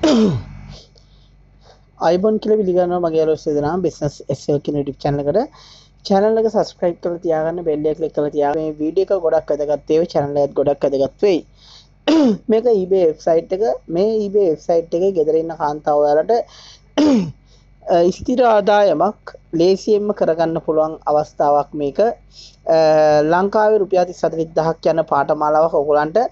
අයිබොන් කියල පිළිගන්න මගේ ලොස්සේදනා බිස්නස් එසල්කි ටි චනකට චැනල්ලක සස්ක්‍රයිප් කල තියාගන්න බෙල්ලියක් ලෙක් කල තියාගේ වීඩියක ගොඩක් අදගත්තේ චැනලත් ගොඩක් අදගත්වෙයි මේක ඊබේ වෙබ්සයිට් එක මේ ඊබේ වෙබ්සයිට් එක ගෙදරන්න කාන්තාවයාලට ස්තිර ආදායමක් ලේසියෙන්ම කරගන්න පුළුවන් අවස්ථාවක් මේක ලංකාවේ රුපියාති සතවිදහක් යන පාටමාලාවක් ඔකුලන්ට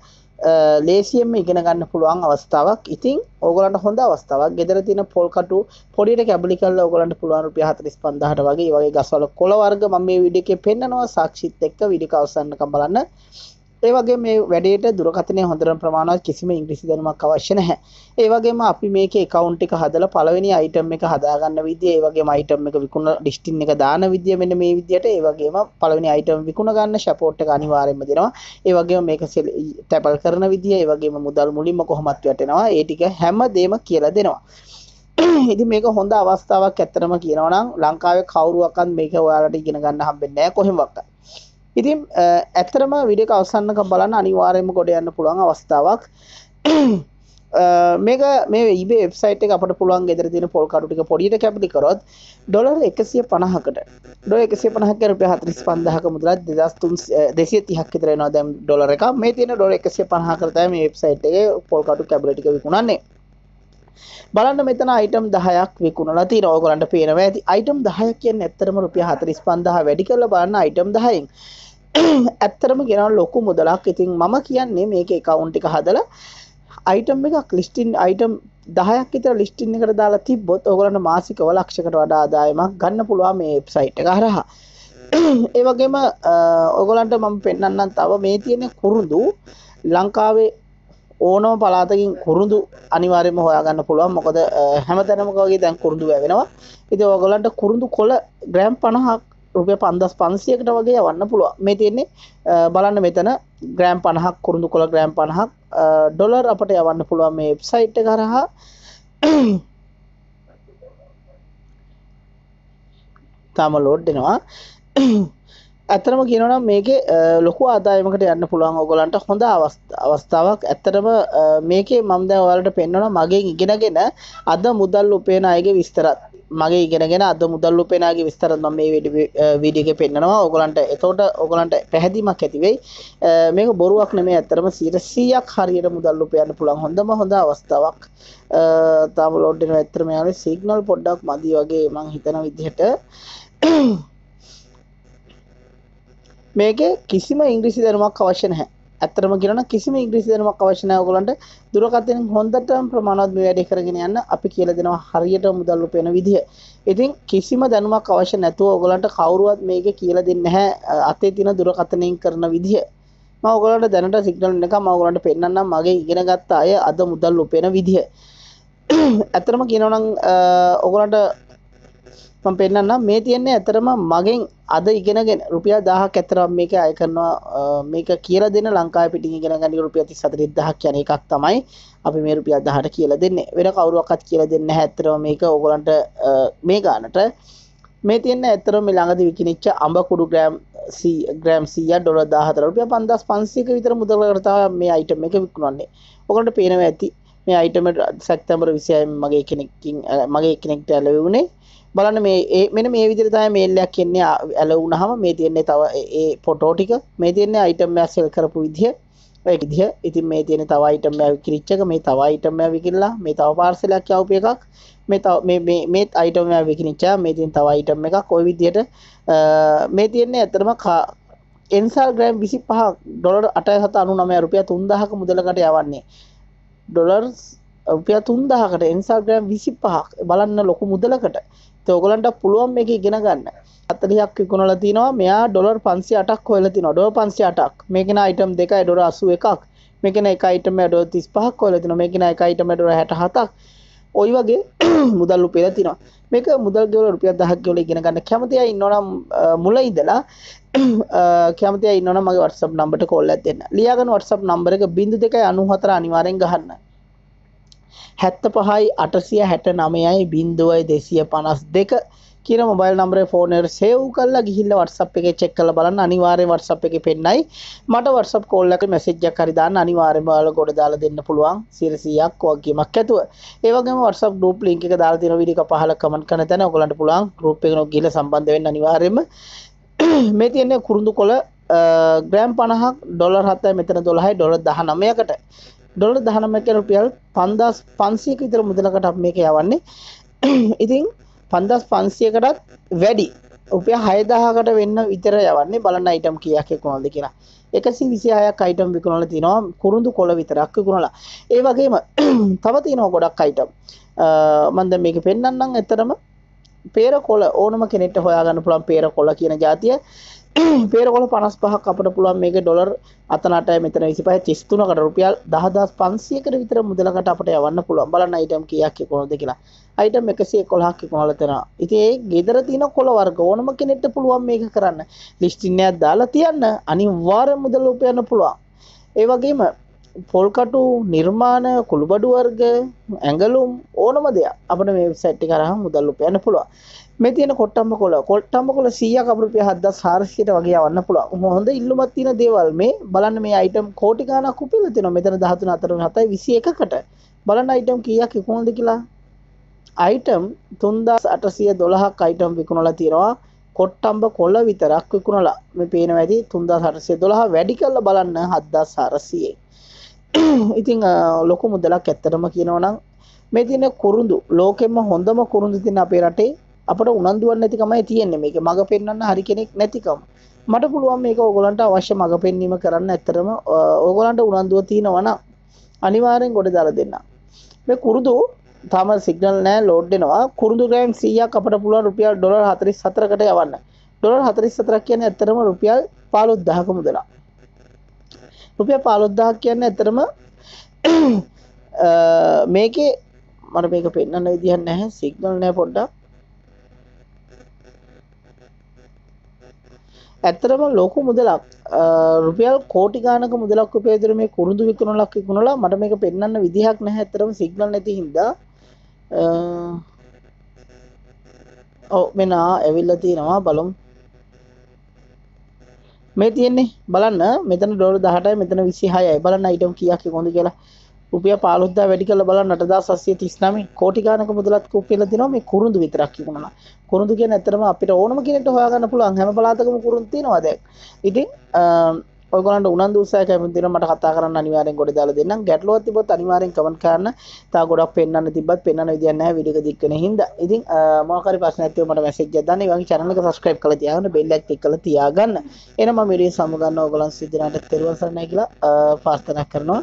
ලේසියෙන්ම ඉගෙන ගන්න පුළුවන් අවස්ථාවක් ඉතින් ඕගලන්ට හොඳ අවස්ථාවක් ගෙදර තියෙන පොල් කටු පොඩියට කැබලි කරලා ඕගලන්ට පුළුවන් රුපියල් 45000ට වගේ වගේ ගස්වල කොළ වර්ග මම මේ වීඩියෝ එකේ පෙන්නනවා සාක්ෂිත් එක්ක වීඩියෝ අවසන්කම් බලන්න ඒ වගේ මේ වැඩේට දුරකථනය හොඳට ප්‍රමාණවත් කිසිම ඉංග්‍රීසි දැනුමක් අවශ්‍ය නැහැ. ඒ වගේම අපි මේකේ account එක හදලා පළවෙනි item එක හදාගන්න විදිය, ඒ වගේම item එක විකුණ listing එක දාන විදිය මෙන්න මේ විදියට ඒ වගේම පළවෙනි item විකුණ ගන්න support එක අනිවාර්යයෙන්ම දෙනවා. ඒ වගේම මේක තැපල් කරන විදිය, ඒ වගේම මුදල් මුලින්ම කොහොමත් වැටෙනවා. ඒ ටික හැමදේම කියලා දෙනවා. ඉති මේක හොඳ අවස්ථාවක් ඇත්තරම කියනවනම් ලංකාවේ කවුරුවක්වත් මේක ඔයාලට ඉගෙන ගන්න හම්බෙන්නේ නැහැ කොහෙන්වත්. ඉතින් ඇත්තරම විඩියක අවසන්නක බලන්න අනිවාරයම ගොඩ යන්න පුළුවන් අවස්ථාවක් මේක මේ ඒබේ වෙබ්සයිට් එක අපට පුළුවන් ගෙදර තියෙන පොල් කඩු ටික පොඩියට කැපිටි කරොත් ඩොලර් 150කට ඩොලර් 150ක රුපියල් 45000ක මුදලක් 2330ක් විතර එනවා දැන් ඩොලර් එක මේ තියෙන ඩොලර් 150කට තමයි මේ වෙබ්සයිට් එකේ පොල් කඩු කැබලට් එක විකුණන්නේ බලන්න මෙතන අයිටම් 10ක් විකුණලා තියෙනවා. ඕගොල්ලන්ට පේනවා ඇති. අයිටම් 10 කියන්නේ ඇත්තටම රුපියල් 45000 වැඩි කරලා බලන්න අයිටම් 10න්. ඇත්තටම ගෙනන ලොකු මුදලක්. ඉතින් මම කියන්නේ මේකේ account එක හදලා අයිටම් එකක් ලිස්ටින් අයිටම් 10ක් විතර ලිස්ටින් එකට දාලා තිබ්බොත් ඕගොල්ලන්ට මාසිකව ලක්ෂයකට වඩා ආදායමක් ගන්න පුළුවන් මේ වෙබ්සයිට් එක හරහා. ඒ වගේම ඕගොල්ලන්ට මම පෙන්වන්නම් තව මේ තියෙන කුරුඳු ලංකාවේ ඕනම පලාතකින් කුරුදු අනිවාරයම හොයාගන්න පුළුවන් මොකද හැම තැනමකගේ දැන් කුරුදු වැවෙනවා ඉති ඕගලන්ට කුරුදු කොල ග්‍රෑම් පණහක් රුපය පන්දස් පන්සියකට වගේ යවන්න පුළුව මේ තියෙන්නේ බලන්න මෙතන ග්‍රෑම් පණහක් කුරුදු කොළ ග්‍රෑම් පණහක් ඩොලර් අපට යවන්න පුළුවන් මේ වෙබ්සයිට් කරහා තාම ලෝඩ් දෙෙනවා ඇතරම කියනනම් මේක ලොකු ආදායමකට යන්න පුළුවන් ඔගොලන්ට හොඳ අවස්ථාවක් ඇත්තරම මේකේ මම්දැ වලට පෙන්වන මගේ ඉගෙනගෙන අද මුදල් උපේන අයගේ විස්තරත් මගේ ඉගෙනගෙන අද මුදල් උපේනගේ විස්තරත් මම මේ වීඩියෝ එකේ පෙන්වනවා ඔයගලන්ට එතකොට ඔයගලන්ට පැහැදිලිමක් ඇති වෙයි මේක බොරුවක් නෙමෙයි ඇත්තරම 100ක් හරියට මුදල් උපයන්න පුළුවන් හොඳම හොඳ අවස්ථාවක් තාම ලෝඩ් වෙනවා ඇත්තරම යාළුවෝ සිග්නල් පොඩ්ඩක් මදි වගේ මං හිතන විදිහට මේක කිසිම ඉංග්‍රීසි දැනුමක් අවශ්‍ය නැහැ. ඇත්තටම කියනවා කිසිම ඉංග්‍රීසි දැනුමක් අවශ්‍ය නැහැ ඔයගොල්ලන්ට. දුරකථනෙන් හොඳටම ප්‍රමාණවත් මේ වැඩේ කරගෙන යන්න අපි කියලා දෙනවා හරියට මුදල් උපයන විදිය. ඉතින් කිසිම දැනුමක් අවශ්‍ය නැතුව ඔයගොල්ලන්ට කවුරුවත් මේක කියලා දෙන්නේ නැහැ. අතේ තියෙන දුරකථනයෙන් කරන විදිය. මම ඔයගොල්ලන්ට දැනට සිග්නල් එක මම ඔයගොල්ලන්ට පෙන්නන්නම් මගේ ඉගෙන ගත්ත අය අද මුදල් උපයන විදිය. ඇත්තටම කියනවා නම් ඔයගොල්ලන්ට මම පෙන්වන්නම් මේ තියෙන්නේ ඇතරම මගෙන් අද ඉගෙනගෙන රුපියල් 1000ක් ඇතරම මේක අය කරනවා මේක කියලා දෙන ලංකාවේ පිටින් ඉගෙන ගන්න රුපියල් 34000ක් යන එකක් තමයි අපි මේ රුපියල් 1000ට කියලා දෙන්නේ වෙන කවුරුවක්වත් කියලා දෙන්නේ නැහැ ඇතරම මේක ඕගොල්ලන්ට මේ ගානට මේ තියෙන්නේ ඇතරම මේ ළඟදි විකිණිච්ච අඹ කුඩු ග්‍රෑම් ග්‍රෑම් සිය ඩොල දාහතර රුපිය පන්දස් පන්සේක විතර මුදල කරතාව මේ අයිටම එක විකුණන්නේ ඔකට පේනව ඇති මේ අයිටම සැක්තැම්බර විසියයි මගේ කෙනෙක්කින් මගේ කෙනෙක්ට ඇලවුණේ බලන්න මේ ඒ මෙන මේ විදිරතය මේල්ලයක් කියන්නේ ඇල වුණහම මේ තියෙන්නේ තව ඒ පොටෝ ටික මේ තියන්නේ අයිටම් ඇසෙල් කරපු විදිහ විදිහ ඉතින් මේ තියෙන තව අයිටම් විකිරිච්චක මේ තව අයිටම් විකිරලා මේ තව පාර්සලයක් යවපු එකක් මේ තව මේ මේ අයිටම් විකිරිච්ච මේ තියෙන තව අයිටම් එකක් ওই විදිහට මේ තියෙන්නේ ඇත්තටම එන්සල් ග්‍රෑම් 25 ඩොලර් 8.99 රුපියල් 3000ක මුදලකට යවන්නේ ඩොලර්ස් රුපියල් 3000කට Instagram 25ක් බලන්න ලොකු මුදලකට. ඉතින් ඔයගලන්ට පුළුවන් මේක ඉගෙන ගන්න. 40ක් විකුණලා තිනවා. මෙයා ඩොලර් 508ක් හොයලා තිනවා. ඩොලර් 508ක්. මේකේ අයිටම් දෙකයි ඩොලර් 81ක්. මේකේ එක අයිටම් එක ඩොලර් 35ක් හොයලා තිනවා. මේකේ එක අයිටම් එක ඩොලර් 67ක්. ඔයි වගේ මුදල් උපයලා තිනවා. මේක මුදල් ගෙවලා රුපියල් 1000ක් ගෙවලා ඉගෙන ගන්න කැමති අය ඉන්නවනම් මුල ඉඳලා කැමති අය ඉන්නවනම් මගේ WhatsApp නම්බරට කෝල් එකක් දෙන්න. ලියාගන්න WhatsApp නම්බර එක 0294 අනිවාර්යෙන් ගහන්න. හැත්ත පහයි අටසිය හැට නමයයි බින්දුවයි දෙසිය පනස් දෙක කියන මොබයිල් නම්බරේ ෆෝනර් සේව් කරලා ගිහිල්ල WhatsApp එකේ චෙක් කරලා බලන්න අනිවාර්යෙන් WhatsApp එකේ පෙන්නයි මට WhatsApp කෝල් එකක මැසේජ් එකක් හරි දාන්න අනිවාර්යෙන්ම ඔයාලා ගොඩ දාලා දෙන්න පුළුවන් 100ක් වගේමක් ඇතුව ඒ වගේම WhatsApp group link එක දාලා තියෙන වීඩියෝ එක පහල කමෙන්ට් කරන තැන ඔයගලන්ට පුළුවන් group එකනෝ ගිහිල්ලා සම්බන්ධ වෙන්න අනිවාර්යෙන්ම මේ තියෙන්නේ කුරුඳු කොළ ග්‍රෑම් පණහක් ඩොලර් හතයි මෙතන දොළහයි ඩොලර් දහ නමයකට ඩොල දහනමක රුපියල් පන්දස් පන්සියක විතර මුදලකට අප මේක යවන්නේ ඉතින් පන්දස් පන්සියකටත් වැඩි උපය හයදාහකට වෙන්න විතර යවන්නේ බලන්න අයිටම් කියක් කොනොද කියලා එකසි විසිහයක් අයිටම් විකුණල තිනවා කුරුදු කොළ විතරක් විකුණලා ඒ වගේම තව තිනෝ ගොඩක් අයිටම් මන්ද මේක පෙන්න්නම් එතරම පේර කොල ඕනම කෙනෙට හොයාගන්න පුළන් පේර කොල කියන ජාතිය පේරකොල පනස් පහක් අපට පුළුවන් මේක ඩොලර් අතනට මෙතන විසිපහ චිස්තුනකට රුපියල් දහදස් පන්සියකට විතර මුදලකට අපට යවන්න පුළුවන් බලන්න අයිටම් කියක් කොනොද කියලා අයිටම් එකසේ කොළහක් කොලතෙන ඉතින් ඒ ගෙදර තියෙන කොළ වර්ග ඕනම කෙනෙක්ට පුළුවන් මේක කරන්න ලිස්ටින්නයක් දාලා තියන්න අනිවාර්ය මුදල් උපයන්න පුළුවන් ඒ වගේම පොල්කටු නිර්මාණ කුළුබඩු වර්ග ඇඟලුම් ඕනම දෙයක් අපට මේ සැට්ටි කරහම් මුදල්ලු යන්න පුළුව මේ තියෙන කොට්ටම්ම කොල කොට්ටම්ම කොල සීය කපරුපිය හද්ද සාර්ශයට වගේ වන්න පුළුව හොඳ ඉල්ලුමත් තින දේවල් මේ බලන්න මේ අයිටම් කෝටිකානක් උපිල තින මෙතන දහතුන අතර හතයි විසි එකකට බලන්න අයිටම් කියක් එකකොඳ කියලා අයිටම් තුන්දස් අටසිය දොළහක් අයිටම් විකුණලා තියෙනවා කොට්ටම්බ කොල්ල විතරක් විකුණලා මේ පේන වැදි තුන්දා සරසිය දොළහ වැඩි කල්ල බලන්න හද්දා සරසියේ ඉතිං ලොකු මුදලක් ඇත්තටම කියනවනම් මේ තියන කුරුදු ලෝකෙම හොඳම කුරුදු තින අපේ රටේ අපට උනන්දුවන් නැතිකමයි තියෙන්නේ මේක මඟ පෙන්වන්න හරි කෙනෙක් නැතිකම මට පුළුවන් මේක ඕගොලන්ට අවශ්‍ය මඟ පෙන්වීම කරන්න ඇත්තරම ඕගොලන්ට උනන්දුව තියෙනවනම් අනිවාර්යෙන් ගොඩ දාලා දෙන්න මේ කුරුදු තම සිගනල් නෑ ලෝඩ් වෙනවා කුරුදු ග්‍රෑම් 100ක් අපට පුළුවන් රුපියල් ඩොලර් 44කට යවන්න ඩොලර් 44ක් කියන්නේ ඇත්තරම රුපියල් 15000ක මුදලක් රුපියල් 15000ක් කියන්නේ ඇත්තටම මේකේ මට මේක පෙන්වන්න විදිහක් නැහැ සිග්නල් නැහැ පොඩ්ඩක් ඇත්තරම ලොකු මුදලක් රුපියල් කෝටි ගානක මුදලක් උපයදර මේ කුරුදු විකුණලක් විකුණලා මට මේක පෙන්වන්න විදිහක් නැහැ ඇත්තරම සිග්නල් නැති හින්දා ඔව් මෙන්න ආ ඇවිල්ලා තියෙනවා බලමු මේ තියෙන්නේ බලන්න මෙතන ඩොල දහටයි මෙතන විසි හයයි බලන්න ඉටම් කියක් කොඳ කියලා උපිය පාලුද්ද වැඩි කළ බල නටදා සස්ය තිස්නම කෝටිකානක මුදලත් කුපිල දින මේ කුරුදු විතරක් කිුණා කුරුදු කිය ඇතරම අපිට ඕනම කෙනෙට හොයාගන්න පුළුවන් හැම පලාතකම කුරුන් තිනවාදැක් ඉතින් ඔයගොල්ලන්ට උනන්දු උත්සාහයක් කැමති නම් මට කතා කරන්න අනිවාර්යෙන් ගොඩ දාලා දෙන්නම් ගැටලුවක් තිබොත් අනිවාර්යෙන් කමෙන්ට් කරන්න තා ගොඩක් පෙන්වන්න තිබ්බත් පෙන්වන්න විදියක් නැහැ වීඩියෝ එක දික් වෙන හින්දා ඉතින් මොකක් හරි ප්‍රශ්නයක් තිබුම මට මැසේජ් එකක් දාන්න ඒ වගේ channel එක subscribe කරලා තියාගන්න bell එක click කරලා තියාගන්න එහෙනම් මම වීඩියෝ සමු ගන්න ඕගොල්ලන් සිදිනාට පෙරවසන්නයි කියලා ප්‍රාර්ථනා කරනවා